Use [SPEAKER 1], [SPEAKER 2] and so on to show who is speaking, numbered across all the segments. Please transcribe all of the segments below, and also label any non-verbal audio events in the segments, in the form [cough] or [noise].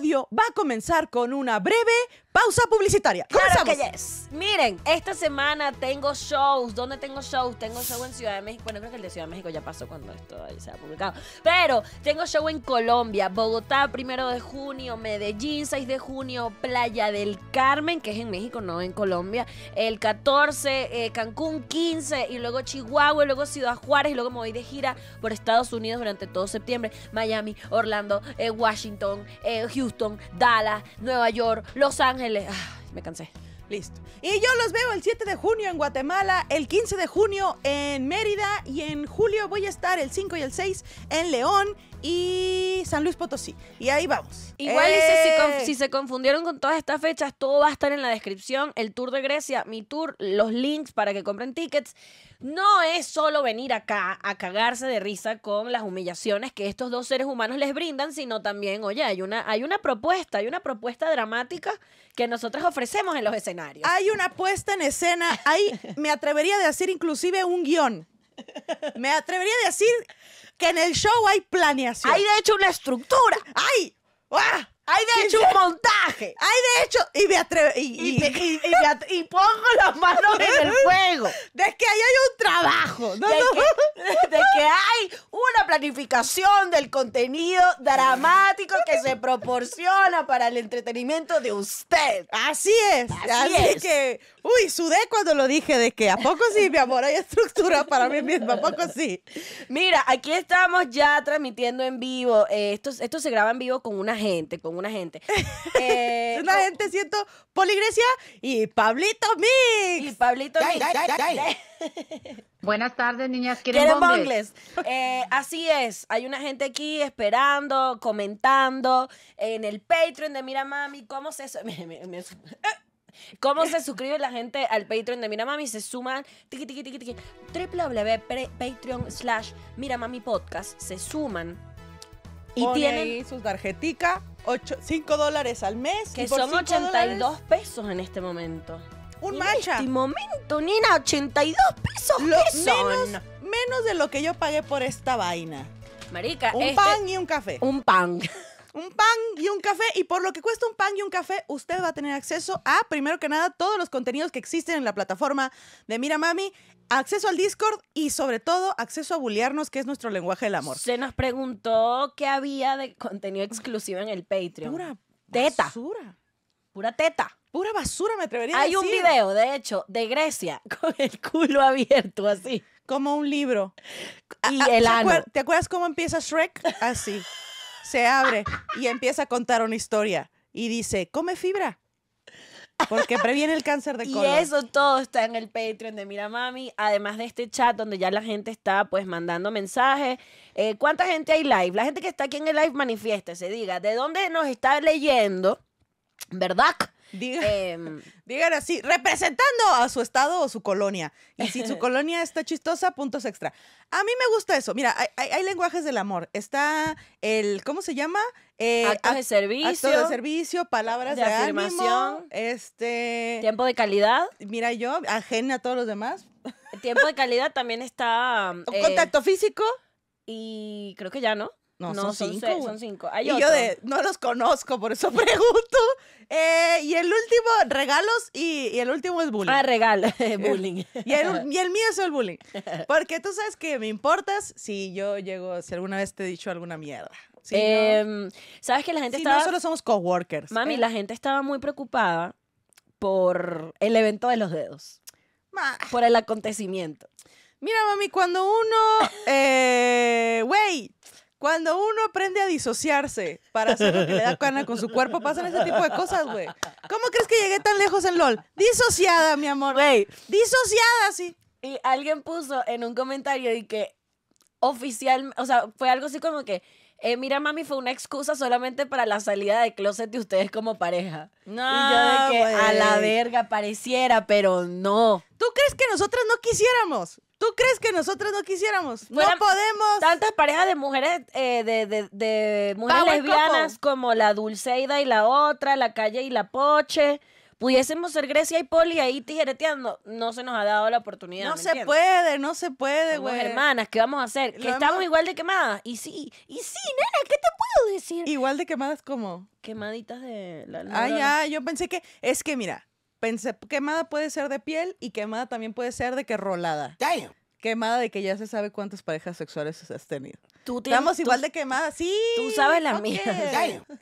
[SPEAKER 1] va a comenzar con una breve pausa publicitaria. Claro que yes.
[SPEAKER 2] Miren, esta semana tengo shows. ¿Dónde tengo shows? Tengo show en Ciudad de México. Bueno, creo que el de Ciudad de México ya pasó cuando esto se ha publicado. Pero tengo show en Colombia, Bogotá, primero de junio, Medellín, 6 de junio, Playa del Carmen, que es en México, no en Colombia. El 14, eh, Cancún, 15, y luego Chihuahua, y luego Ciudad Juárez, y luego me voy de gira por Estados Unidos durante todo septiembre. Miami, Orlando, eh, Washington, eh, Houston, Dallas, Nueva York, Los Ángeles. Ah, me cansé. Listo. Y yo los veo el 7 de junio en
[SPEAKER 1] Guatemala, el 15 de junio en Mérida y en julio voy a estar el 5 y el 6 en León
[SPEAKER 2] y San Luis Potosí. Y ahí vamos. Igual eh. si, se confundieron con todas estas fechas, todo va a estar en la descripción. El tour de Grecia, mi tour, los links para que compren tickets. No es solo venir acá a cagarse de risa con las humillaciones que estos dos seres humanos les brindan, sino también, oye, hay una, hay una propuesta, hay una propuesta dramática que nosotros ofrecemos en los escenarios hay una puesta en escena, hay,
[SPEAKER 1] me atrevería a decir inclusive un guión. Me atrevería a decir que en el show hay planeación. Hay de hecho una estructura. ¡Ay! Hay de hecho un montaje. Hay de hecho. Y me atrevo. [laughs] Y, pongo las manos en el fuego. De que ahí hay un trabajo. De, que, hay una planificación del contenido dramático que se proporciona para el entretenimiento de usted. Así es. Así, es. que. Uy, sudé cuando lo dije de
[SPEAKER 2] que a poco sí, mi amor, hay estructura para mí misma. A poco sí. Mira, aquí estamos ya transmitiendo en vivo. Eh, esto, esto se graba en vivo con una gente, con [laughs] Eh, una gente. una gente, siento, Poligresia y Pablito Mix. Y Pablito Mix.
[SPEAKER 1] [laughs] Buenas tardes, niñas. ¿Quieren, bongles?
[SPEAKER 2] [laughs] Eh, así es. Hay una gente aquí esperando, comentando en el Patreon de Mira Mami. ¿Cómo se.? ¿Cómo se suscribe la gente al Patreon de mira Miramami? Se suman tiki, tiki, tiki, tiki, www.patreon slash Miramami Podcast. Se suman y tienen ahí su tarjetica 5 dólares al
[SPEAKER 1] mes. Que son 82
[SPEAKER 2] pesos en este momento. Un macha.
[SPEAKER 1] En este momento, nina, 82 pesos. ¿qué son? Menos, de lo que yo pagué por esta vaina.
[SPEAKER 2] Marica, un este pan
[SPEAKER 1] y un café. Un pan. Un pan y un café. Y por lo que cuesta un pan y un café, usted va a tener acceso a, primero que nada, todos los contenidos que existen en la plataforma de Mira Mami acceso al Discord y sobre todo acceso a bullearnos, que es nuestro lenguaje del amor. Se
[SPEAKER 2] nos preguntó qué había de contenido exclusivo en el Patreon. Pura teta. Basura. Pura teta. Pura basura, me atrevería Hay a decir. Hay un video, de hecho, de Grecia [laughs]
[SPEAKER 1] con el culo abierto así. Como un libro. Y ah, ah, el ano. ¿Te acuerdas cómo empieza Shrek? Así. Se abre y empieza a contar una historia. Y dice, come fibra, porque previene el cáncer de colon. Y eso
[SPEAKER 2] todo está en el Patreon de Mira Mami, además de este chat donde ya la gente está pues mandando mensajes. Eh, ¿Cuánta gente hay live? La gente que está aquí en el live manifiesta, se diga, ¿de dónde nos está leyendo? ¿Verdad? digan em, [laughs] así, representando a su estado o su
[SPEAKER 1] colonia. Y si su [laughs] colonia está chistosa, puntos extra. A mí me gusta eso. Mira, hay, lenguajes del amor. Está el, ¿cómo se llama? Eh, actos de servicio. Actos de servicio,
[SPEAKER 2] palabras de, de afirmación.
[SPEAKER 1] este. Tiempo de calidad. Mira, yo, ajena a todos los
[SPEAKER 2] demás. tiempo de calidad también está. [laughs] Eh, contacto físico. Y creo que ya, ¿no? No, son, cinco. son cinco. y yo de,
[SPEAKER 1] no los conozco, por eso [laughs] pregunto. Eh, y el último, regalos y, el último es bullying. Ah, regalo, [laughs] eh, bullying. y, el, mío es el bullying. [laughs] Porque tú sabes que me importas si yo llego, si alguna
[SPEAKER 2] vez te he dicho alguna mierda. Em, sabes que la gente estaba. No solo somos coworkers. Mami, ¿eh? la gente estaba muy preocupada por el evento de los dedos. Por el acontecimiento.
[SPEAKER 1] Mira, mami, cuando uno. Güey. Cuando uno aprende a disociarse para hacer lo que le da cana con su cuerpo, pasan ese tipo de cosas, güey. ¿Cómo crees que llegué tan lejos en LOL? Disociada, mi amor. Güey. Disociada,
[SPEAKER 2] sí. Y alguien puso en un comentario y que oficial, o sea, fue algo así como que, eh, mira, mami, fue una excusa solamente para la salida de closet de ustedes como pareja. No, y yo de que a la verga pareciera, pero no. ¿Tú
[SPEAKER 1] crees que nosotras no quisiéramos? ¿Tú crees que nosotros no quisiéramos? no podemos. Tantas parejas de
[SPEAKER 2] mujeres, eh, de, de, mujeres lesbianas como la Dulceida y la otra, la Calle y la Poche. Pudiésemos ser Grecia y Poli ahí tijereteando. No se nos ha dado la oportunidad. No se puede, no se puede, güey. hermanas, ¿qué vamos a hacer? Que estamos igual de quemadas. Y sí, y sí, nena, ¿qué te puedo decir? Igual de quemadas como. Quemaditas de la. luna.
[SPEAKER 1] yo pensé que. Es que mira, Pensé, quemada puede ser de piel y quemada también puede ser de que rolada quemada de que ya se sabe cuántas parejas sexuales has tenido. ¿Tú
[SPEAKER 2] Estamos igual de quemada, sí. Tú sabes la mía.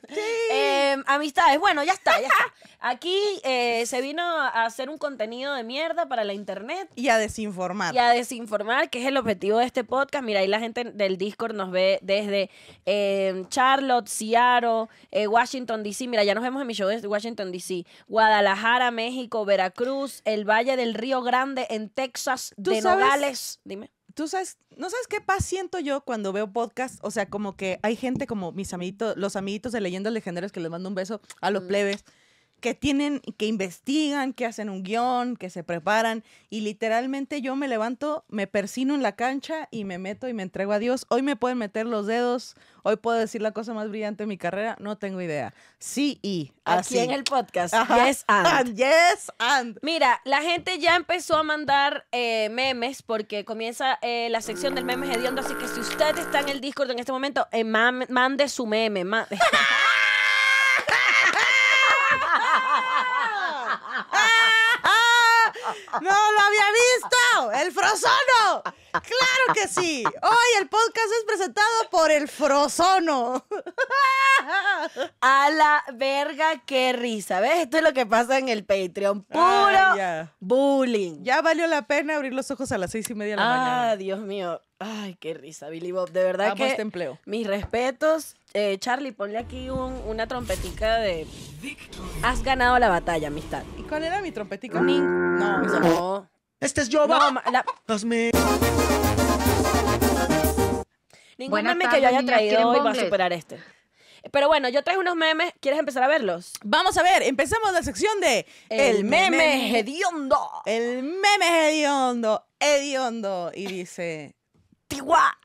[SPEAKER 2] Sí. Em, amistades, bueno, ya está, ya está. Aquí eh, se vino a hacer un contenido de mierda para la internet. Y a desinformar. Y a desinformar, que es el objetivo de este podcast. Mira, ahí la gente del Discord nos ve desde em, Charlotte, Seattle, eh, Washington, D.C. Mira, ya nos vemos en mi show de Washington, D.C. Guadalajara, México, Veracruz, el Valle del Río Grande, en Texas, de Nogales, dime.
[SPEAKER 1] Tú sabes, ¿no sabes qué paz siento yo cuando veo podcast, O sea, como que hay gente como mis amiguitos, los amiguitos de Leyendas Legendarias que les mando un beso a los mm. plebes que tienen, que investigan, que hacen un guión, que se preparan. Y literalmente yo me levanto, me persino en la cancha y me meto y me entrego a Dios. Hoy me pueden meter los dedos, hoy puedo decir la cosa más brillante de mi carrera, no tengo idea. Sí y así. Aquí en el podcast. Yes and.
[SPEAKER 2] [laughs] Yes and. Mira, la gente ya empezó a mandar eh, memes porque comienza eh, la sección del memes hediondo. Así que si usted está en el Discord en este momento, eh, mande su meme. [laughs]
[SPEAKER 3] ¡No lo
[SPEAKER 1] había visto! ¡El Frozono!
[SPEAKER 2] ¡Claro que sí!
[SPEAKER 1] Hoy el podcast es presentado
[SPEAKER 2] por el Frozono. [laughs] A la verga, qué risa. ¿Ves? Esto es lo que pasa en el Patreon. Puro bullying. Ya valió la
[SPEAKER 1] pena abrir los ojos
[SPEAKER 2] a las seis y media de la ah, mañana. Ah, Dios mío. Ay, qué risa, Billy Bob. De verdad que. Este empleo. Mis respetos. Eh, Charlie, ponle aquí una trompetica de. Has ganado la batalla, amistad. ¿Y cuál era mi trompetica? No, Este es yo, no, la... Ningún meme que yo haya traído hoy va a superar este. Pero bueno, yo traigo unos memes. ¿Quieres empezar a verlos? Vamos a ver. Empezamos la sección de El, el meme hediondo. El meme
[SPEAKER 1] hediondo. Hediondo. Y dice. ¡Tigua!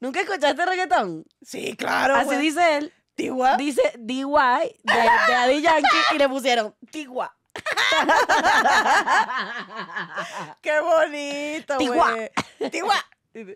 [SPEAKER 2] ¿Nunca escuchaste reggaetón? Sí, claro. Así pues. dice él. ¿Tigua? Dice d de, de Adi Yankee y le pusieron Tigua. [laughs] ¡Qué bonito, güey! ¡Tigua!
[SPEAKER 3] ¡Tigua!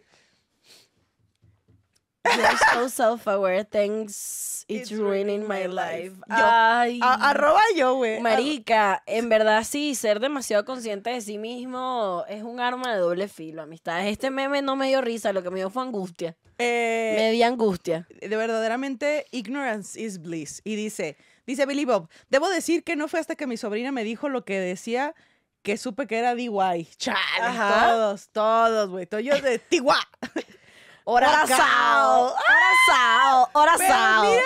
[SPEAKER 3] You're
[SPEAKER 2] so self-aware. Thanks. It's, ruining, my life. Ay, arroba yo, güey. Marica, en verdad sí, ser demasiado consciente de sí mismo es un arma de doble filo, amistades. Este meme no me dio risa, lo que me dio fue angustia.
[SPEAKER 1] Eh, me dio
[SPEAKER 2] angustia.
[SPEAKER 1] De verdaderamente, ignorance is bliss. Y dice, dice Billy Bob, debo decir que no fue hasta que mi sobrina me dijo lo que decía que supe que era DY. Chale, todos, todos, güey. yo de Tiwa. [laughs] Orazao. Orazao. Orazao. mira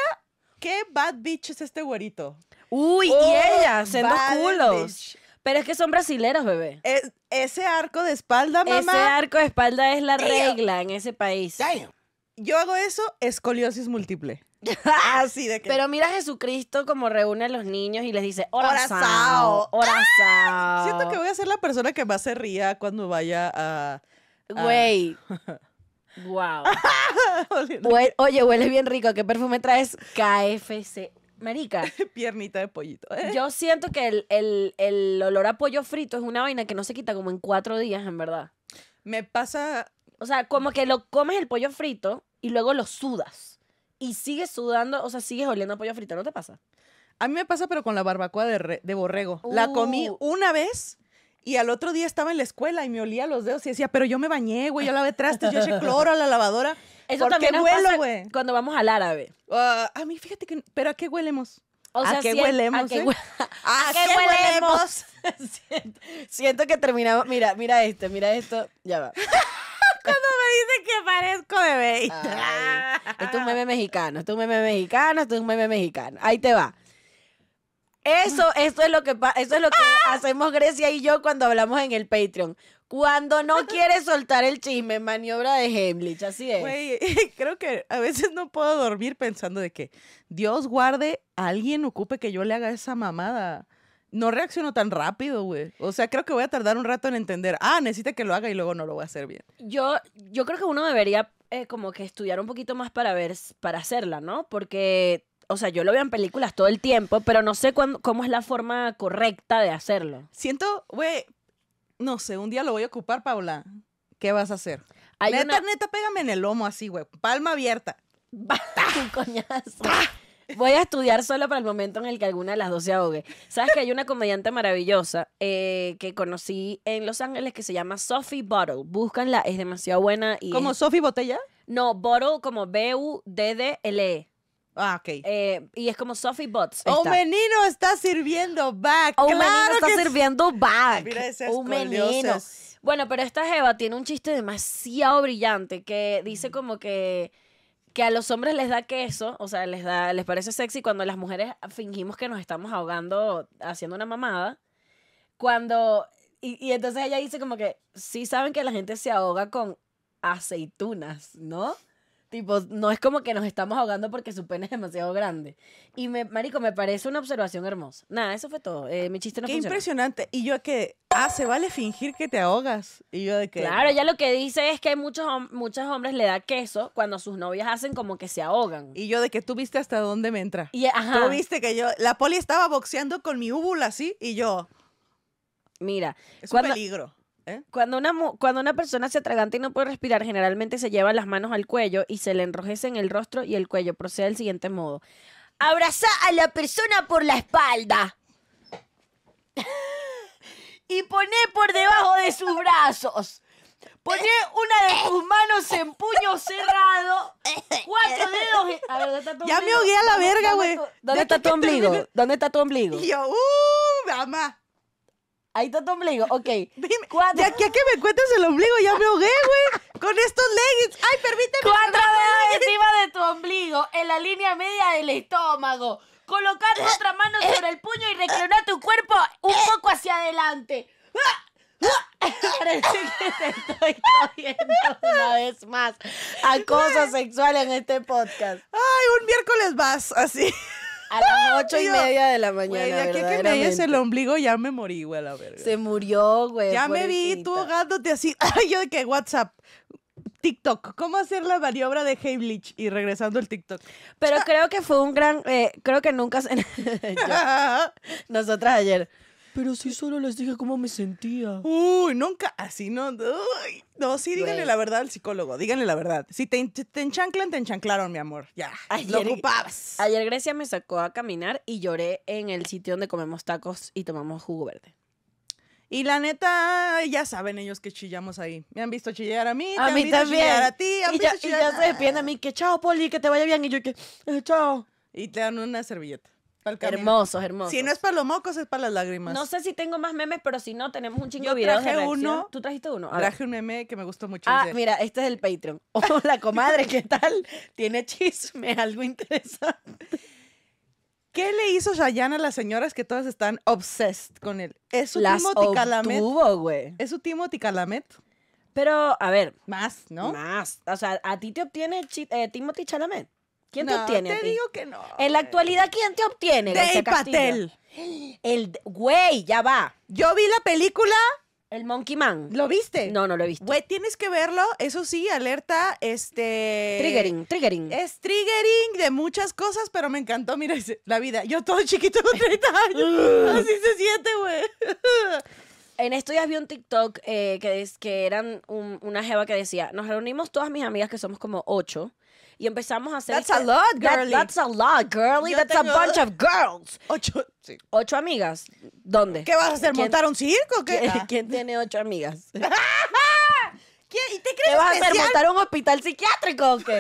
[SPEAKER 1] qué bad bitch es este güerito. Uy, y oh, ella, siendo culos.
[SPEAKER 2] Pero es que son brasileros, bebé. ese arco de espalda, mamá. Ese arco de espalda es la regla en ese país. Yo hago eso, escoliosis múltiple. Así [laughs] ah, de que. Pero mira a Jesucristo como reúne a los niños y les dice, orazao, orazao. Ah, siento que voy a ser la persona
[SPEAKER 1] que más se ría cuando vaya a... Güey, [laughs]
[SPEAKER 2] Wow. [laughs] Oye, huele bien rico. ¿Qué perfume traes? KFC. Marica, [laughs] Piernita de pollito. ¿eh? yo siento que el, olor a pollo frito es una vaina que no se quita como en cuatro días, en verdad. Me pasa. O sea, como que lo comes el pollo frito y luego lo sudas. Y sigues sudando, o sea, sigues oliendo a pollo frito, ¿no te pasa?
[SPEAKER 1] A mí me pasa, pero con la barbacoa de, borrego. La comí uh. una vez y al otro día estaba en la escuela y me olía los dedos y decía, pero yo me bañé, güey, yo lavé trastes, yo eché cloro a la lavadora. Eso ¿Por qué huelo, güey? cuando vamos al árabe. Ah, a mí, fíjate que, pero ¿a qué huelemos? ¿A qué huelemos? ¿A qué, huelemos? [laughs] siento, que
[SPEAKER 2] terminamos. Mira, mira esto, mira esto. Ya va. [laughs] me Dice que parezco bebé. esto es un meme mexicano, esto es un meme mexicano, esto es un meme mexicano. Ahí te va. Eso, eso es lo que, eso es lo que hacemos Grecia y yo cuando hablamos en el Patreon. Cuando no quieres soltar el chisme, maniobra de Hemlich, así es. Güey,
[SPEAKER 1] [laughs] creo que a veces no puedo dormir pensando de que Dios guarde alguien ocupe que yo le haga esa mamada. No reacciono tan rápido, güey. O sea, creo que voy a tardar un rato en entender. Ah, necesita que lo haga y luego no lo voy a hacer bien.
[SPEAKER 2] Yo, yo creo que uno debería eh, como que estudiar un poquito más para ver, para hacerla, ¿no? Porque o sea, yo lo veo en películas todo el tiempo, pero no sé cómo es la forma correcta de hacerlo. Siento, güey,
[SPEAKER 1] no sé, un día lo voy a ocupar, Paula.
[SPEAKER 2] ¿Qué vas a hacer? Hay neta, pégame en el lomo así, güey. Palma abierta. Basta [laughs] coñazo. Voy a estudiar solo para el momento en el que alguna de las dos se ahogue. Sabes que hay una comediante maravillosa eh, que conocí en Los Ángeles que se llama Sophie Bottle. Búscanla, es demasiado buena. Y ¿Como Sophie Botella? No, Bottle como B-U-D-D-L-E. Ah, ok. Eh, y es como Sophie Butts. Oh, está. menino está sirviendo back. Oh, o menino está sirviendo back. Mira ese oh, menino. Bueno, pero esta Eva tiene un chiste demasiado brillante que dice como que que a los hombres les da queso, o sea, les da les parece sexy cuando las mujeres fingimos que nos estamos ahogando haciendo una mamada. Cuando y, y entonces ella dice como que sí saben que la gente se ahoga con aceitunas, ¿no? Tipo, no es como que nos estamos ahogando porque su pene es demasiado grande. Y me, marico, me parece una observación hermosa. Nada, eso fue todo. Eh, mi chiste no Qué
[SPEAKER 1] impresionante. Y yo que, ah, se vale fingir que te ahogas. Y yo de que... Claro,
[SPEAKER 2] ya lo que dice es que muchos, muchos hombres le da queso cuando sus novias hacen como que se ahogan. Y yo de que tú viste hasta dónde me entra. Eh, tú viste que yo, la poli estaba boxeando con mi úvula así y yo... Mira. Es un peligro. ¿Eh? Cuando, una, cuando una persona se atraganta y no puede respirar, generalmente se lleva las manos al cuello y se le enrojece en el rostro y el cuello. Procede del siguiente modo. Abraza a la persona por la espalda. [laughs] y pone por debajo de sus brazos. Pone una de sus manos en puño cerrado. Cuatro dedos. ya me ahogué a la verga, güey. ¿Dónde, está tu ombligo? ¿Dónde está tu ombligo?
[SPEAKER 1] yo, uh, mamá. Ahí está tu ombligo, ok. [laughs] cuatro. De aquí a qué me cuentas el ombligo, ya me ahogué, güey. Con estos leggings. Ay, permíteme. Cuatro
[SPEAKER 2] dedos encima de tu ombligo, en la línea media del estómago. Colocar tu otra mano sobre el puño y reclinar tu cuerpo un poco hacia adelante. Parece que te estoy cogiendo una vez más. Acoso
[SPEAKER 1] sexual en este podcast. Ay, un miércoles más, así. A las [laughs] ocho y media de la mañana. Güey, de aquí que me es el ombligo ya me morí, güey, a la verga. Se murió, güey. Ya me vi tú ahogándote así. [laughs] Ay, yo de que WhatsApp. TikTok, cómo hacer la maniobra
[SPEAKER 2] de Heimlich y regresando el TikTok. Pero [laughs] creo que fue un gran, eh, creo que nunca, se nosotras ayer,
[SPEAKER 3] pero si solo les dije cómo me sentía.
[SPEAKER 1] Uy, nunca así, ¿no? no, sí, díganle la verdad al psicólogo, díganle la verdad. Si te, enchanclan, te
[SPEAKER 2] enchanclaron, mi amor.
[SPEAKER 1] Ya, Ayer- lo ocupabas.
[SPEAKER 2] Ayer Grecia me sacó a caminar y lloré en el sitio donde comemos tacos y tomamos jugo verde. Y la neta,
[SPEAKER 1] ya saben ellos que chillamos ahí. Me han visto chillar a mí, te han visto a ti, y, y se a mí que chao, Poli, que te vaya bien. Y yo que eh, chao. Y te dan una servilleta hermosos, hermosos. Si no es para los mocos, es para las lágrimas. No
[SPEAKER 2] sé si tengo más memes, pero si no, tenemos un chingo de videos traje uno. ¿Tú trajiste uno? traje un meme que me gustó mucho. Ah, mira,
[SPEAKER 1] este es el Patreon. [laughs] Hola, [laughs] comadre, ¿qué tal? Tiene chisme, algo interesante. ¿Qué le hizo Shayan a las señoras que todas están obsessed con él? ¿Es su Timothy Calamet?
[SPEAKER 2] güey. ¿Es su Timothy Calamet? Pero, a ver. Más, ¿no? Más. O sea, ¿a ti te obtiene eh, Timothy Chalamet? ¿Quién te obtiene? Te digo que no. En la actualidad, ¿quién te obtiene? Dave
[SPEAKER 1] Patel.
[SPEAKER 2] El güey, ya va. Yo vi la película. El
[SPEAKER 1] Monkey Man. ¿Lo viste? No, no lo he visto. Güey, tienes que verlo. Eso sí, alerta, este... Triggering, triggering. Es triggering de muchas cosas, pero me encantó, mira, la vida. Yo todo
[SPEAKER 2] chiquito con [laughs] 30
[SPEAKER 3] años.
[SPEAKER 2] [laughs] Así se siente, güey en esto ya vi un TikTok eh, que, era eran una jeva que decía, nos reunimos todas mis amigas que somos como ocho y empezamos a hacer... That's este a lot, girly. that's a lot, girly. that's a bunch of girls. Ocho, amigas. ¿Dónde? ¿Qué vas a hacer? ¿Montar un circo? ¿Qué? Ah. ¿Quién, tiene ocho amigas? [laughs] ¿Quién, ¿Y te crees ¿Qué vas a hacer? ¿Montar un hospital psiquiátrico o qué?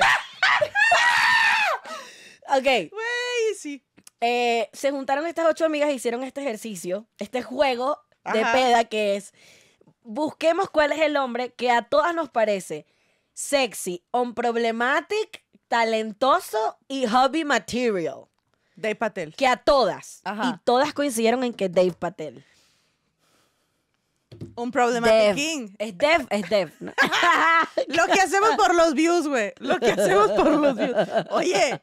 [SPEAKER 2] [laughs] ok. Güey, sí. Eh, se juntaron estas ocho amigas y e hicieron este ejercicio, este juego de peda que es, busquemos cuál es el hombre que a todas nos parece sexy, Un problematic, talentoso y hobby material. Dave Patel. Que a todas. Y todas coincidieron en que Dave Patel. Un problema King. Es dev, es dev. [laughs] lo que hacemos por los views, güey. Lo que
[SPEAKER 1] hacemos por los views. Oye,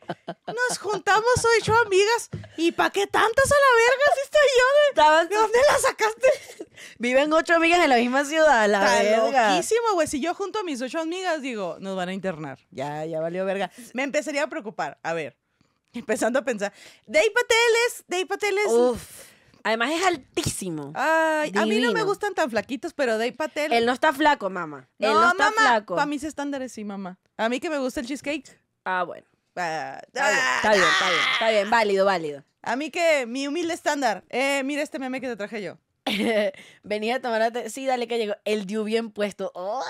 [SPEAKER 1] nos juntamos ocho amigas y para qué tantas a la verga si estoy yo? ¿De dónde la sacaste? [laughs] Viven ocho amigas en la misma ciudad, la Está loquísimo, güey. Si yo junto a mis ocho amigas, digo, nos van a internar. Ya, ya valió verga. Me empezaría a preocupar. A ver, empezando a pensar. de Patel de pateles. Además es altísimo. a mí no me gustan tan flaquitos, pero Dave Patel. Él no está flaco, mamá. No, está mamá, flaco. Para mis estándares sí, mamá. A mí que me gusta el cheesecake. Ah, bueno. Ah, ah, está, bien, está bien, ah. está bien, válido, válido. A mí que mi humilde estándar. Eh, mira este meme que te traje yo. [laughs] Venía a tomar Sí, dale
[SPEAKER 2] que llegó. El dio bien puesto. ¡Oh!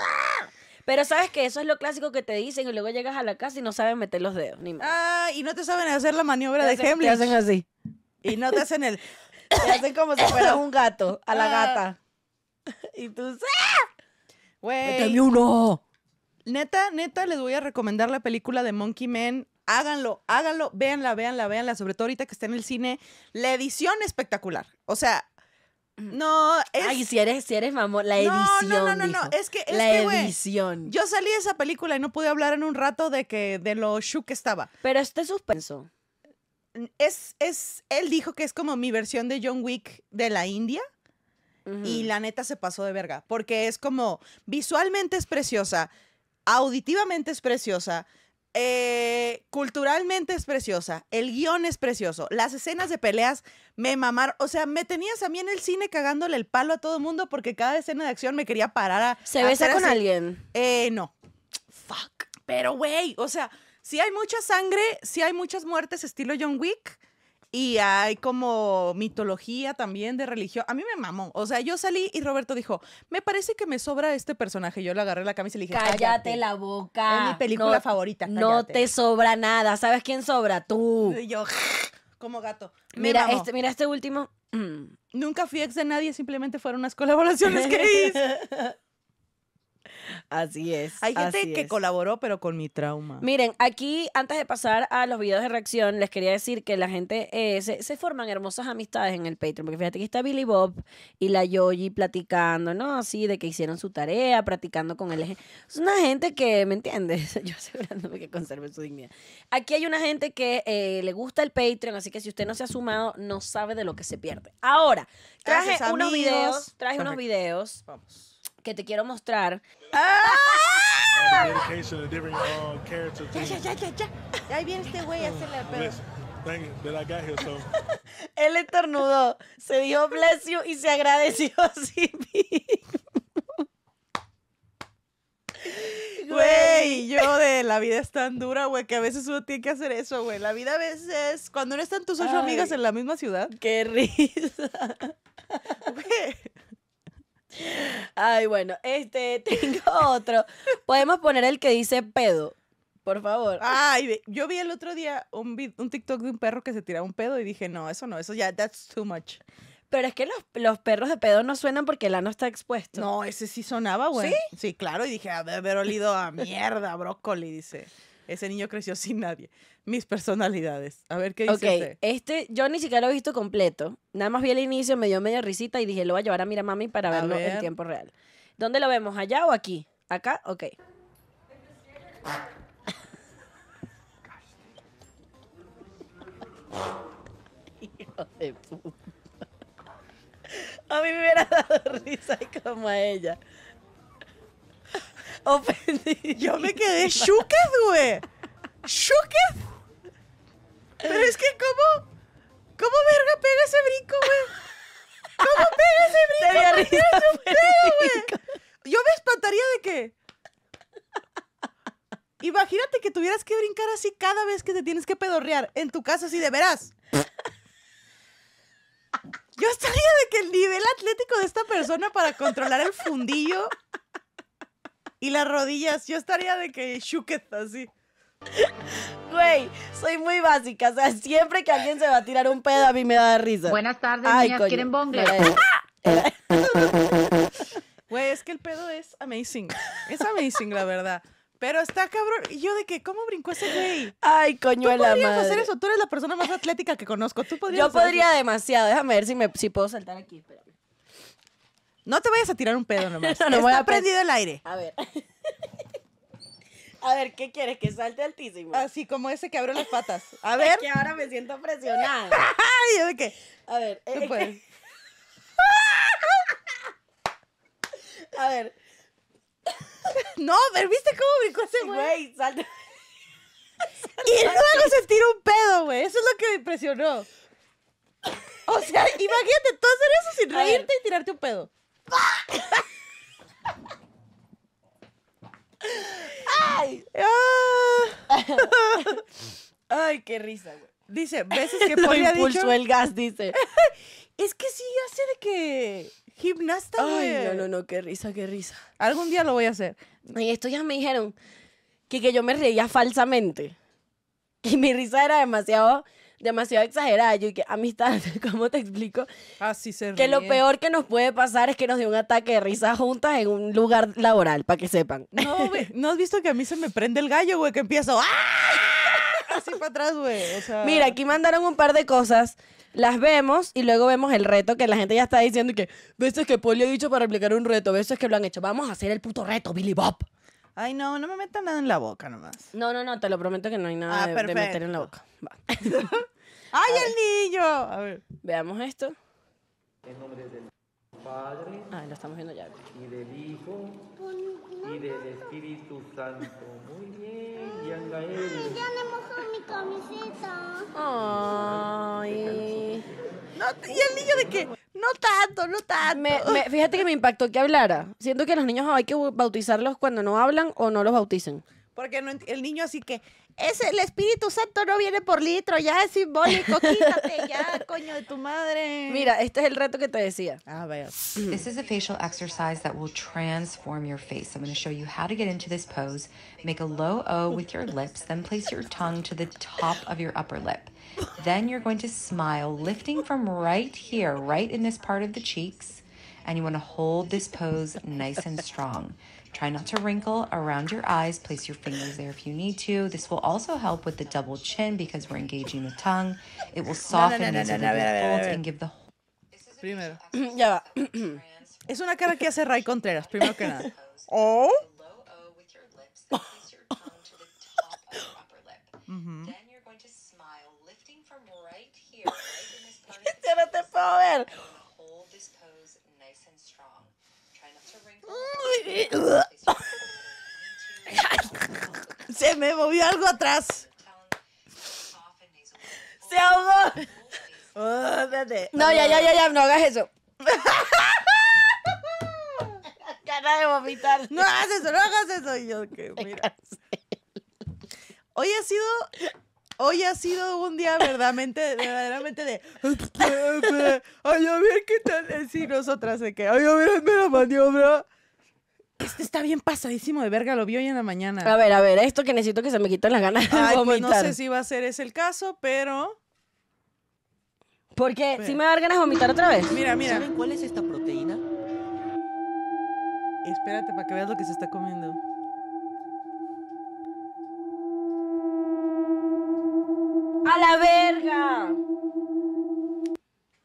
[SPEAKER 2] Pero sabes que eso es lo clásico que te dicen y luego llegas a la casa y no saben meter los dedos. Ni
[SPEAKER 1] ah, y no te saben hacer la maniobra de Hemlich. Te hacen así.
[SPEAKER 2] Y no te hacen el.
[SPEAKER 1] [laughs] Y hacen como si fuera un
[SPEAKER 2] gato a la ah. gata. [laughs] Y
[SPEAKER 1] tú, ¡ah! Güey. uno! Neta, neta, les voy a recomendar la película de Monkey Man. Háganlo, háganlo, véanla, véanla, véanla. Sobre todo ahorita que está en el cine. La edición espectacular. O sea, mm. no, es... Ay, si eres, si eres mamón, la edición. No, no, no, no, es que... la edición. yo salí de esa película y no pude hablar en un rato de que de lo shook que estaba. Pero esté suspenso es, es, él dijo que es como mi versión de John Wick de la India. Y la neta se pasó de verga, porque es como visualmente es preciosa, auditivamente es preciosa, eh, culturalmente es preciosa, el guión es precioso, las escenas de peleas me mamaron, o sea, me tenías a mí en el cine cagándole el palo a todo el mundo porque cada escena de acción me quería parar a... ¿Se besa con alguien? Eh, no. Fuck. Pero, güey, o sea, si hay mucha sangre, si hay muchas muertes estilo John Wick. Y hay como mitología también de religión. A mí me mamó. O sea, yo salí y Roberto dijo, me parece que me sobra este personaje. Yo le agarré la camisa y le dije, cállate, la
[SPEAKER 2] boca. Es mi película favorita.
[SPEAKER 1] No te sobra nada. ¿Sabes quién sobra? Tú. Y yo, [laughs] como gato. mira, este, mira este último. [clears throat] Nunca fui ex de nadie, simplemente fueron unas [laughs] colaboraciones que hice. [laughs] Así es. Hay gente que colaboró, pero con mi trauma. Miren,
[SPEAKER 2] aquí, antes de pasar a los videos de reacción, les quería decir que la gente eh, se, forman hermosas amistades en el Patreon. Porque fíjate que está Billy Bob y la Yoji platicando, ¿no? Así de que hicieron su tarea, platicando con el. eje Es una gente que, ¿me entiendes? [laughs] Yo asegurándome que conserve su dignidad. Aquí hay una gente que eh, le gusta el Patreon, así que si usted no se ha sumado, no sabe de lo que se pierde. Ahora, traje unos videos. Traje unos videos. Vamos que te quiero mostrar. Ah.
[SPEAKER 3] Ya, ya, ya, ya, ya.
[SPEAKER 1] Ahí viene este güey a hacerle el
[SPEAKER 3] [laughs]
[SPEAKER 1] Él estornudó, se dio bless you y se agradeció a sí Güey, yo de la vida es tan dura, güey, que a veces uno tiene que hacer eso, güey. La vida a veces, cuando no están tus ocho amigas en la misma
[SPEAKER 2] ciudad. Qué risa. Güey. Ay, bueno, este, [laughs] tengo otro. Podemos poner el que dice pedo, por
[SPEAKER 1] favor. Ay, yo vi el otro día un, TikTok de un perro que se tiraba un pedo y dije, no, eso no, eso ya, that's too much. Pero es que los, perros de pedo no suenan porque el ano está expuesto. No,
[SPEAKER 2] ese sí sonaba, güey.
[SPEAKER 1] ¿Sí? claro, y dije, a haber olido a mierda, brócoli, dice. Ese niño creció sin nadie mis personalidades. A ver qué dice. Ok,
[SPEAKER 2] este yo ni siquiera lo he visto completo. Nada más vi el inicio, me dio media risita y dije, lo voy a llevar a mami para verlo en tiempo real. ¿Dónde lo vemos? ¿Allá o aquí? ¿Acá? Ok.
[SPEAKER 3] [laughs]
[SPEAKER 2] Hijo de puta. A mí me hubiera dado risa como a
[SPEAKER 1] ella. [laughs] Yo me quedé shooked, güey. Shooked. Pero es que, ¿cómo? ¿Cómo verga pega ese brinco, güey? ¿Cómo pega ese brinco? un güey. Yo me espantaría de que. Imagínate que tuvieras que brincar así cada vez que te tienes que pedorrear. En tu casa, así de veras. Yo estaría de que el nivel atlético de esta persona para controlar el fundillo y las rodillas, yo estaría de que shuket así.
[SPEAKER 2] Güey, soy muy básica. O sea, siempre que alguien se va a tirar un pedo, a mí me da risa. Buenas tardes, niñas. ¿Quieren bongle? [laughs]
[SPEAKER 1] Güey, es que el pedo es amazing. Es amazing, la verdad. Pero está cabrón. Y yo de que, ¿cómo brincó ese güey? Ay, coño, ¿Tú la podrías hacer eso? Tú eres la persona más atlética que conozco. ¿Tú podrías Yo podría
[SPEAKER 2] demasiado. Déjame ver si, me, si puedo saltar aquí. No te vayas a tirar un pedo nomás. [laughs] no, me voy a prendido el aire. A ver. A ver, ¿qué quieres? ¿Que salte
[SPEAKER 1] altísimo? Así como ese que abrió las patas. A [laughs] ver. que ahora me siento presionada. ¿Y yo de qué? A ver. Eh, eh, [laughs] a ver. [laughs] No, pero ¿viste cómo brincó ese güey? Güey, Y luego se tira un pedo, güey. Eso es lo que me impresionó. O sea, imagínate tú hacer eso sin reírte y tirarte un pedo. ¡Ay! Ah. [laughs] ¡Ay, qué risa, güey! Dice, veces que [laughs] el gas,
[SPEAKER 2] dice. [laughs] es que sí hace de que gimnasta, güey. Ay, no, no, no, qué risa, qué risa. Algún día lo voy a hacer. Y esto ya me dijeron que, que yo me reía falsamente. Y mi risa era demasiado demasiado exagerada. Yo que amistad, [laughs] ¿cómo te explico?
[SPEAKER 1] Así se ríe. Que lo peor
[SPEAKER 2] que nos puede pasar es que nos dé un ataque de risa juntas en un lugar laboral, para que sepan. No, [laughs] güey, ¿no has visto que a mí se me prende el gallo, güey? Que empiezo,
[SPEAKER 1] ¡ah! Así para atrás, güey. Mira, aquí
[SPEAKER 2] mandaron un par de cosas las vemos y luego vemos el reto que la gente ya está diciendo Y que veces que le ha dicho para aplicar un reto, veces que lo han hecho. Vamos a hacer el puto reto, Billy Bob. Ay, no, no me meta nada en la boca nomás. No, no, no, te lo prometo que no hay nada ah, de, meter en la boca. [laughs] ¡Ay, el niño! A ver. Veamos esto.
[SPEAKER 3] En nombre del Padre. Ah, lo estamos viendo ya. Y del Hijo. Y del Espíritu Santo. Muy bien. Y anda él. Ay, ya me mojó mi camiseta. Ay.
[SPEAKER 1] No, ¿Y el niño de qué? No tanto, no tanto. fíjate
[SPEAKER 2] que me impactó que hablara. Siento que los niños hay que bautizarlos cuando no hablan o no los bauticen.
[SPEAKER 1] Porque el niño así que, es el Espíritu Santo no viene por litro, ya es simbólico, quítate ya, [laughs] coño de
[SPEAKER 2] tu madre. Mira, este es el reto que te decía. A ver. [clears throat] This is
[SPEAKER 3] a facial exercise that will transform your face. I'm going to show you how to get into this pose. Make a low O with your lips, then place your tongue to the top of your upper lip. Then you're going to smile, lifting from right here, right in this part of the cheeks. And you want to hold this pose nice and strong. Try not to wrinkle around your eyes. Place your fingers there if you need to. This will also help with the double chin because we're engaging the tongue. It will soften no, no, no, and give the. Primero. [clears throat] ya va. [clears throat] es una cara que hace Ray Contreras, primero que nada. [clears throat] Oh. [laughs] Ya no te puedo ver.
[SPEAKER 1] [laughs] Se me movió algo atrás. Se ahogó. [laughs] Oh, no, ya, ya, ya, ya, no
[SPEAKER 2] hagas eso. Cara de vomitar. No hagas eso, no hagas eso. yo, que miras.
[SPEAKER 1] Hoy ha sido Hoy ha sido un día verdaderamente, verdaderamente de. Ay, a ver qué tal. Eh, sí, nosotras de que. Ay, a ver, me la maniobra. Este está bien pasadísimo de verga, lo vi hoy en la mañana. A ver,
[SPEAKER 2] a ver, esto que necesito que se me quiten las ganas de pues, vomitar no sé si
[SPEAKER 1] va a ser ese el caso, pero. Porque
[SPEAKER 2] si me va a dar ganas de vomitar otra vez. Mira, mira.
[SPEAKER 1] cuál
[SPEAKER 3] es esta proteína?
[SPEAKER 1] Espérate para que veas lo que se está comiendo.
[SPEAKER 2] ¡A la verga!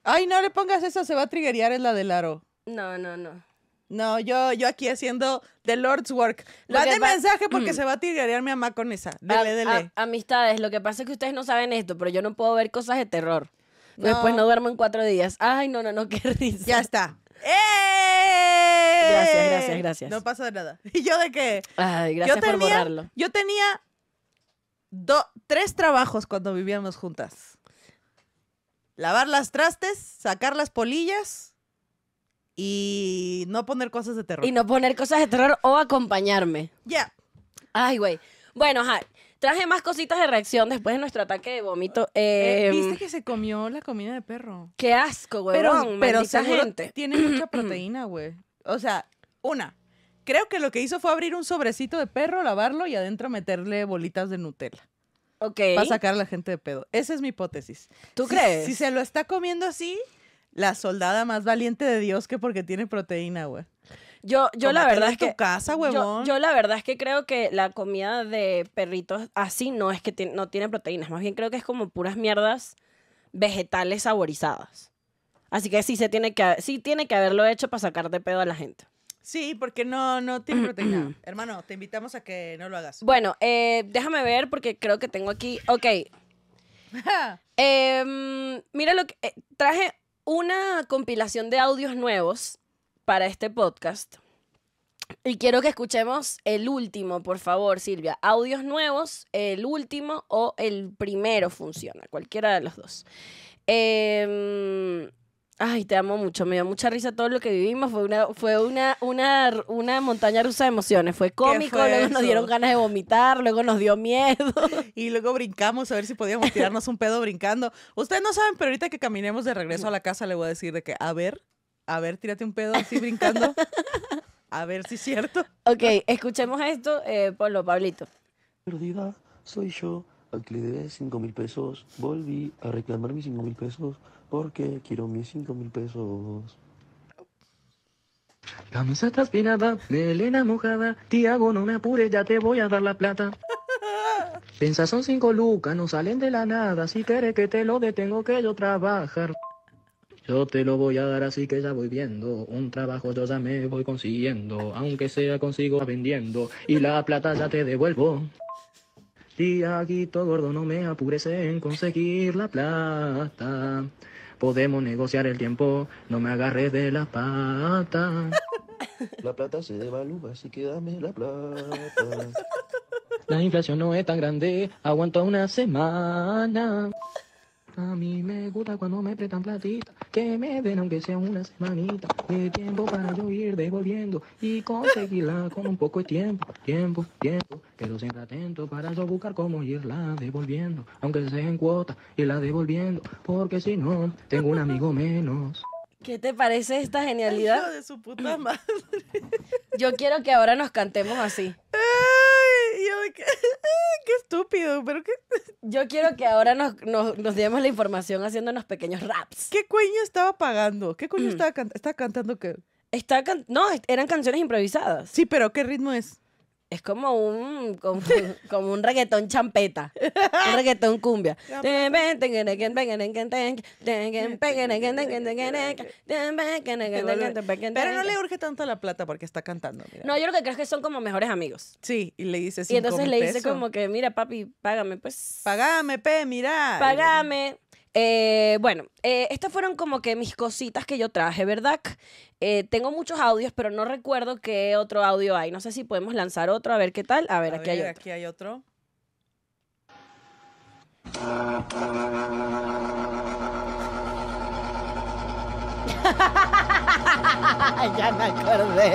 [SPEAKER 1] Ay, no le pongas eso, se va a triggerear, en la del aro.
[SPEAKER 2] No, no, no.
[SPEAKER 1] No, yo, yo aquí haciendo The Lord's Work.
[SPEAKER 2] de mensaje porque mm. se va
[SPEAKER 1] a tirar mi mamá con esa. Dele, dale.
[SPEAKER 2] amistades, lo que pasa es que ustedes no saben esto, pero yo no puedo ver cosas de terror. Después no duermo en cuatro días. Ay, no, no, no, [laughs] qué risa. Ya está.
[SPEAKER 3] ¡Eh! Gracias, gracias, gracias. No
[SPEAKER 1] pasa nada. [laughs] ¿Y yo de qué?
[SPEAKER 3] Ay, gracias yo por borrarlo.
[SPEAKER 1] Yo tenía tres trabajos cuando vivíamos juntas. Lavar las
[SPEAKER 2] trastes, sacar las polillas y no poner cosas de terror. Y no poner cosas de terror o acompañarme. Ya. Ay, güey. Bueno, Traje más cositas de reacción después de nuestro ataque de vómito. Eh, em, viste
[SPEAKER 1] que se comió la comida de perro.
[SPEAKER 2] Qué asco, güey. Pero, pero gente. tiene mucha [clears throat] proteína, güey. O sea,
[SPEAKER 1] una, Creo que lo que hizo fue abrir un sobrecito de perro, lavarlo y adentro meterle bolitas de Nutella.
[SPEAKER 2] Ok. Para sacar
[SPEAKER 1] a la gente de pedo. Esa es mi hipótesis. ¿Tú crees? Si se lo está comiendo así, la soldada más valiente de Dios que porque tiene proteína, güey. Yo, yo la verdad es que. tu casa, huevón. Yo,
[SPEAKER 2] la verdad es que creo que la comida de perritos así no es que no tiene proteínas. Más bien creo que es como puras mierdas vegetales saborizadas. Así que sí se tiene que, sí tiene que haberlo hecho para sacar de pedo a la gente. Sí, porque no, no tiene [clears throat] proteína. Hermano,
[SPEAKER 1] te invitamos a que no lo hagas.
[SPEAKER 2] Bueno, eh, déjame ver porque creo que tengo aquí. Ok. [laughs] Em, mira lo que. Eh, traje una compilación de audios nuevos para este podcast. Y quiero que escuchemos el último, por favor, Silvia. Audios nuevos, el último o el primero funciona, cualquiera de los dos. Eh, Ay, te amo mucho, me dio mucha risa todo lo que vivimos, fue una, fue una, una, una montaña rusa de emociones, fue cómico, luego nos dieron ganas de vomitar, luego nos dio miedo.
[SPEAKER 1] [laughs] Y luego brincamos a ver si podíamos tirarnos un pedo brincando. Ustedes no saben, pero ahorita que caminemos de regreso a la casa le voy a decir de que, a ver, a ver, tírate un pedo así brincando.
[SPEAKER 2] A ver si es cierto. Ok, escuchemos esto, eh, Pablo, Pablito.
[SPEAKER 3] Perdida, soy yo, al que le debes 5 mil pesos, volví a reclamar mis 5 mil pesos. Porque quiero mis cinco mil pesos. Camiseta aspirada, melena mojada, Tiago no me apures, ya te voy a dar la plata. Pensas [laughs] son cinco lucas, no salen de la nada, si quieres que te lo detengo que yo trabajar. Yo te lo voy a dar así que ya voy viendo, un trabajo yo ya me voy consiguiendo, aunque sea consigo vendiendo, y la plata ya te devuelvo. Tiaguito gordo, no me apures en conseguir la plata. Podemos negociar el tiempo, no me agarres de la pata. La plata se devalúa, así que dame la plata. La inflación no es tan grande, aguanto una semana. A mí me gusta cuando me prestan platita, que me den aunque sea una semanita, de tiempo para yo ir devolviendo y conseguirla con un poco de tiempo, tiempo, tiempo, pero siempre atento para yo buscar cómo irla devolviendo, aunque sea en cuota, irla devolviendo, porque si no, tengo un amigo menos.
[SPEAKER 2] ¿Qué te parece esta genialidad? de su puta Yo quiero que ahora nos cantemos así. [laughs] Eh, [laughs] qué estúpido, pero Yo quiero que ahora nos, demos la información haciéndonos pequeños raps.
[SPEAKER 1] ¿Qué coño estaba pagando? ¿Qué coño mm. estaba, cantando? ¿Qué?
[SPEAKER 2] está no, eran canciones improvisadas. Sí, pero ¿qué ritmo es? Es como un, [laughs] como, un reggaetón champeta. Un reggaetón cumbia. Pero no le urge tanto la plata porque está cantando. No, yo lo que creo es que son como mejores amigos. Sí, y le dice Y entonces le dice como que, mira, papi, págame, pues. Págame, pe, mira. Págame. Eh, bueno, eh, estas fueron como que mis cositas que yo traje, ¿verdad? Eh, tengo muchos audios, pero no recuerdo qué otro audio hay. No sé si podemos lanzar otro, a ver qué tal. A ver, aquí, hay otro.
[SPEAKER 1] aquí hay otro.
[SPEAKER 3] [laughs] [laughs] ya me acordé.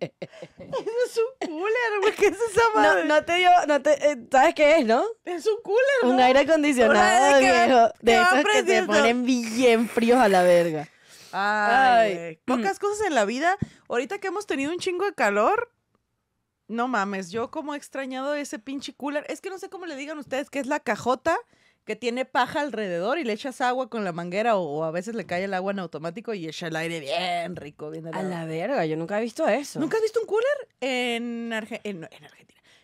[SPEAKER 1] Eso es un cooler, güey. ¿Qué es esa madre? No, no te dio. No te, eh, ¿Sabes qué es, no? Es un cooler. Un aire acondicionado, viejo. De esos que te ponen
[SPEAKER 2] bien fríos a la verga.
[SPEAKER 1] Ay, pocas cosas en la vida. Ahorita que hemos tenido un chingo de calor, no mames, yo como he extrañado ese pinche cooler. Es que no sé cómo le digan ustedes que es la cajota que tiene paja alrededor y le echas agua con la manguera o, a veces le cae el agua en automático y echa el aire bien rico, bien A la
[SPEAKER 2] verga, yo nunca he visto eso. ¿Nunca has visto un cooler? En, en, Argentina.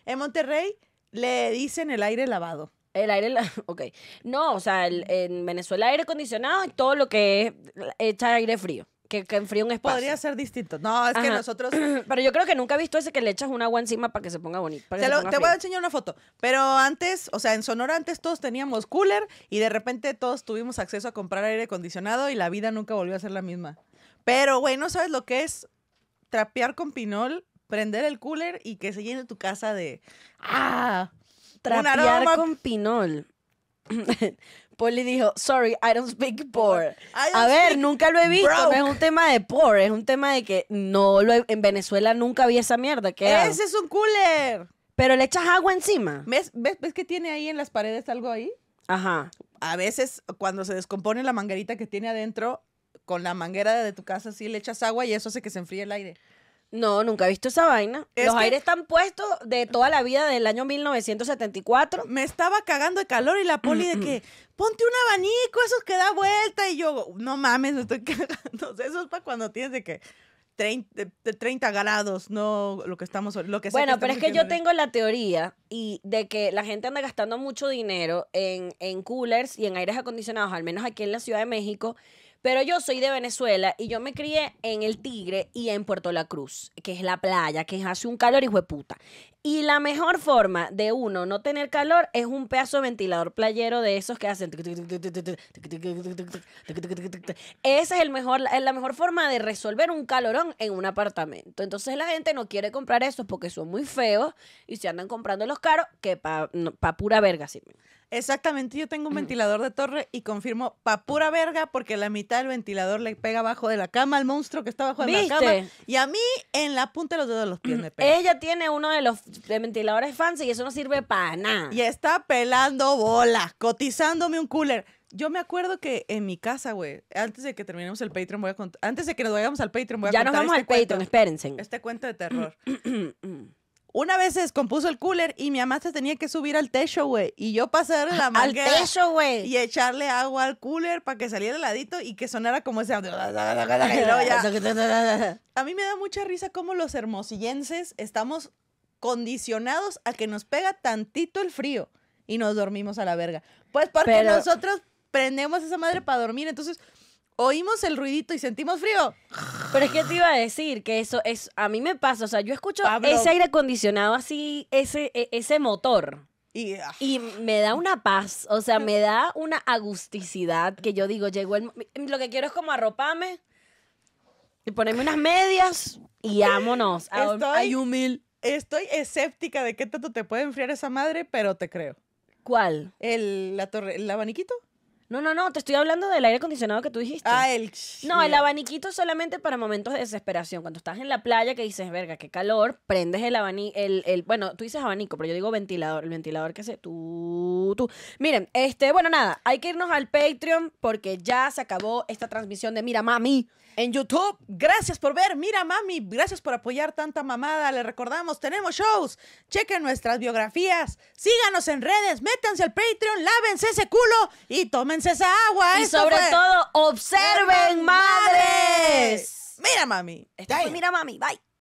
[SPEAKER 2] En Monterrey le dicen el aire lavado. El aire, lavado, [laughs] ok. No, o sea, mm. en Venezuela aire acondicionado y todo lo que echa aire frío que, enfríe un espacio. Podría ser distinto. No, es que nosotros. [clears throat] Pero yo creo que nunca he visto ese que le echas un agua encima para que se ponga bonito. Te, voy a enseñar
[SPEAKER 1] una foto. Pero antes, o sea, en Sonora antes todos teníamos cooler y de repente todos tuvimos acceso a comprar aire acondicionado y la vida nunca volvió a ser la misma. Pero, güey, no sabes lo que es trapear con pinol, prender el cooler y que se llene tu casa de. ¡Ah!
[SPEAKER 2] Trapear con pinol. [clears throat] Polly dijo, sorry, I don't speak poor. a ver, nunca lo he visto. es un tema de poor, es un tema de que no lo en Venezuela nunca vi esa mierda. Ese es
[SPEAKER 1] un cooler.
[SPEAKER 2] Pero le echas agua encima.
[SPEAKER 1] ¿Ves, ves, ves que tiene ahí en las paredes algo ahí? Ajá. A veces cuando se descompone la manguerita que tiene adentro, con la manguera de tu casa sí le echas agua y eso hace que se enfríe
[SPEAKER 2] el aire. No, nunca he visto esa vaina. Los aires están puestos de toda la vida del año 1974. Me estaba cagando de calor y la poli de mm, mm, que mm. ponte un abanico, eso
[SPEAKER 1] que da vuelta. Y yo, no mames, me estoy [laughs] cagando. Eso es para cuando tienes de que 30, grados, no lo que estamos, lo que Bueno, pero es que yo
[SPEAKER 2] tengo la teoría y de que la gente anda gastando mucho dinero en, en coolers y en aires acondicionados, al menos aquí en la Ciudad de México, pero yo soy de Venezuela y yo me crié en El Tigre y en Puerto La Cruz, que es la playa, que hace un calor y puta. Y la mejor forma de uno no tener calor es un pedazo de ventilador playero de esos que hacen. Esa es, el mejor, la mejor forma de resolver un calorón en un apartamento. Entonces la gente no quiere comprar esos porque son muy feos y se andan comprando los caros que para pura verga sirven.
[SPEAKER 1] Exactamente, yo tengo un ventilador de torre y confirmo pa pura verga porque la mitad del ventilador le pega abajo de la cama al monstruo que está abajo de la cama
[SPEAKER 2] y a mí en la punta de los dedos los pies me pega. Ella tiene uno de los ventiladores fancy y eso no sirve para nada. Y está pelando bolas, cotizándome un cooler. Yo me acuerdo
[SPEAKER 1] que en mi casa, güey, antes de que terminemos el Patreon, voy a Antes de que nos vayamos al Patreon, voy a contar. Ya nos vamos este al Patreon, espérense. Este cuento de terror. [clears throat] [clears throat] Una vez se descompuso el cooler y mi mamá tenía que subir al techo, güey. Y yo pasarle la madre [gasps] Al techo, güey. Y echarle agua al cooler para que saliera heladito y que sonara como ese. [laughs] [laughs] A mí me da mucha risa cómo los hermosillenses estamos condicionados a que nos pega tantito el frío y nos dormimos a la verga. Pues porque nosotros prendemos esa
[SPEAKER 2] madre para dormir. Entonces, oímos el ruidito y sentimos frío. Pero es que te iba a decir que eso es, a mí me pasa, o sea, yo escucho ese aire acondicionado así, ese, e, ese motor. Ah. Y me da una paz, o sea, me da una agusticidad que yo digo, llegó el... Lo que quiero es como arroparme y ponerme unas medias y [laughs] vámonos.
[SPEAKER 1] Estoy, humil. estoy escéptica de qué tanto te puede enfriar
[SPEAKER 2] esa madre, pero te creo. ¿Cuál? El, la torre, el abaniquito. No, no, no, te estoy hablando del aire acondicionado que tú dijiste. Ah, el... No, el abaniquito solamente para momentos de desesperación. Cuando estás en la playa que dices, verga, qué calor, prendes el abanico, el, bueno, tú dices abanico, pero yo digo ventilador, el ventilador que se... Tú, tú. Miren, este, bueno, nada, hay que irnos al Patreon porque ya se acabó esta transmisión de Mira Mami en YouTube. Gracias por ver. Mira,
[SPEAKER 1] mami, gracias por apoyar tanta mamada. Le recordamos, tenemos shows. Chequen nuestras biografías. Síganos en redes. Métanse al Patreon. Lávense ese culo y tómense esa agua. Y sobre todo, observen, madres. Mira, mami. Esto Mira, mami. Bye.